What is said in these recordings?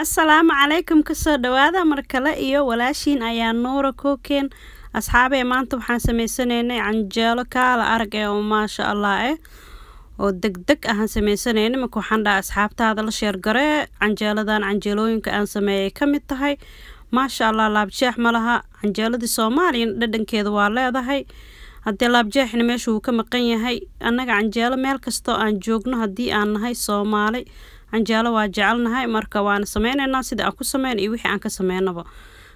asalaamu calaykum kasoo dhawaada mar kale iyo walaashiin ayaa nuura kookeen asxaabee maanta waxaan samaysanaynay canjeelo kaala arag ee oo maasha allah eh oo degdeg ahaan samaysanayna imika waxaan dhaha asxaabtaada la sheergare canjeeladan canjeelooyinka aan sameeyay ka mid tahay maasha allah laabjeex ma laha canjeeladii soomaaliyana dhadhankeeda waa leedahay haddee laabjeexna meeshu uu ka maqan yahay annaga canjeelo meel kastoo aan joogno haddii aan nahay soomaali canjaalo waa jecelnahay marka waana sameyneynaa sida aan ku sameyn iyo wixii aan ka sameynaba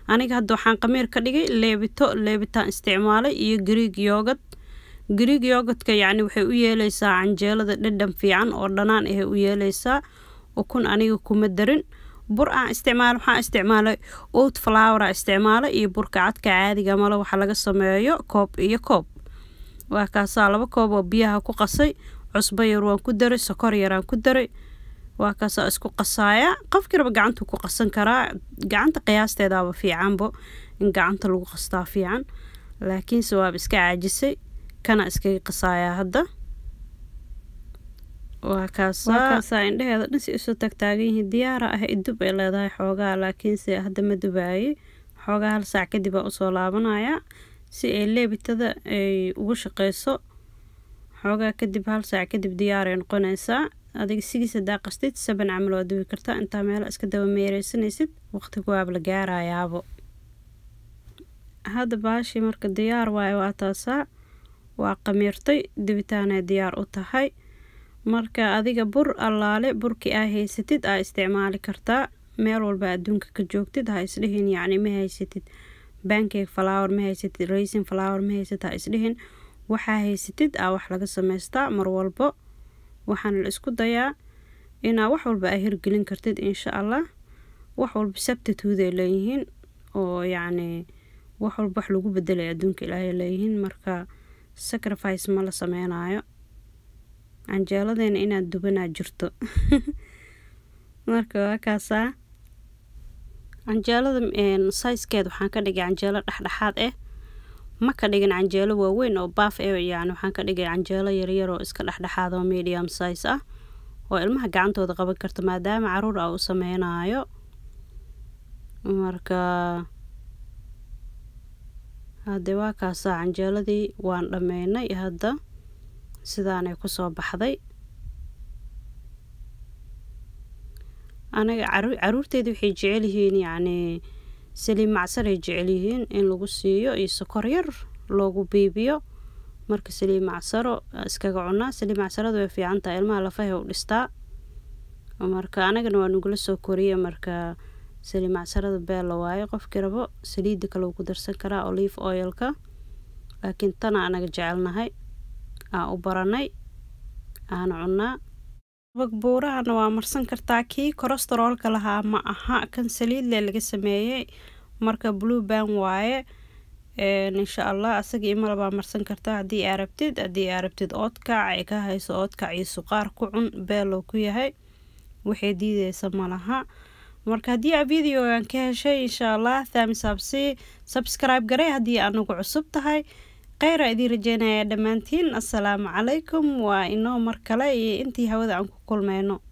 aniga hadda waxaan qamiir ka dhigay leebito leebitaan isticmaalay iyo griig yoogad griig yoogadka yacni waxay u yeeleysaa canjeelada dhadhan fiican oo dhanaan ahay u yeelaysaa ukun aniga kuma darin bur aan isticmaal waxaan isticmaalay oat flowera isticmaalay iyo burka cadka caadiga male waxa laga sameeyo koob iyo koob waa kaasaa laba koob oo biyaha ku qasay cusbo yar waan ku daray sokor yaraan ku daray waa kaasoo isku qasaaya qofkii raba gacantuu ku qasan karaa gacanta qiyaasteedaaba fiicanbo in gacanta lagu qastaa fiican laakiinse waaba iska caajisay kana iskaga qasaayaa hadda waa kaasaa indhaheeda dhansi isu tagtaagan yihiin diyaara ah idub ay leedahay xoogaa laakiinse hadda ma dubaayay xoogaa hal saac kadib usoo laabanayaa si ay leebitada ay ugu shaqeyso xoogaa kadib hal saac kadib diyaaray ay noqonaysaa adiga sidiisa daaqastid saban camal waa duwi kartaa intaa meelo iska daba meereysanaysid waqtigu waab la gaarayaabo hadda baashii marka diyaar waayo waa taasaa waa qamiirtay dubitaanay diyaar u tahay marka adiga bur allaale burkii aa haysatid aa isticmaali kartaa meel walba adduunka ka joogtid ha isdhihin yacni ma haysatid bankeg flower ma haysatid racing flower ma haysatid ha isdhihin waxaa haysatid aa wax laga sameystaa mar walbo waxaana la isku dayaa inaa wax walba aa hirgelin kartid insha allah wax walba sabtituud ay leeyihiin oo yacni wax walba wax lagu bedelaya adduunka ilaahay leeyihiin marka sacrifice ma la sameynaayo canjeeladeena inaad dubanaa jirto marka waa canjeelada saiskeed waxaan ka dhigay canjeelo dhexdhexaad ah ma ka dhigin canjeelo waaweyn oo baaf ee yani waxaan ka dhigay canjeelo yaryar oo iska dhexdhexaad oo medium size ah oo ilmaha gacantooda qaban karta maadaama caruur a ah u sameynayo marka haddee waa kaasaa canjeeladii waan dhammeynay hadda sidaanay kusoo baxday anaga caruurteedii waxay jecel yihiin yacnii saliid macsan ay jecel yihiin in lagu siiyo iyo sokor yar loogu biibiyo marka saliid macsaro ah, iskaga cunaa saliid macsarada way fiican tahay ilmaha lafahay u dhistaa marka anagana waa nugula soo koriye marka saliid macsarada beel la waayo qofkii rabo saliidda kale uu ku darsan karaa olive oilka laakiin tana anaga jecelnahay aan u baranay aan cunnaa buurahana waa marsan kartaa kii kolestaroolka lahaa ma aha kan saliidle laga sameeyey marka blue ban waaye insha allah asaga imala marsan kartaa haddii aa rabtid haddii aa rabtid oodkac ay ka hayso oodkac iyo suqaar ku cun beelow ku yahay waxay diideysa malaha marka haddii aa videogan ka heshay insha allah thamis absi subscribe garee haddii aa nagu cusub tahay kheyra idiin rajeynayaa dhammaantiin asalaamu calaykum waa inoo mar kale iyo intii hawada aan ku kulmayno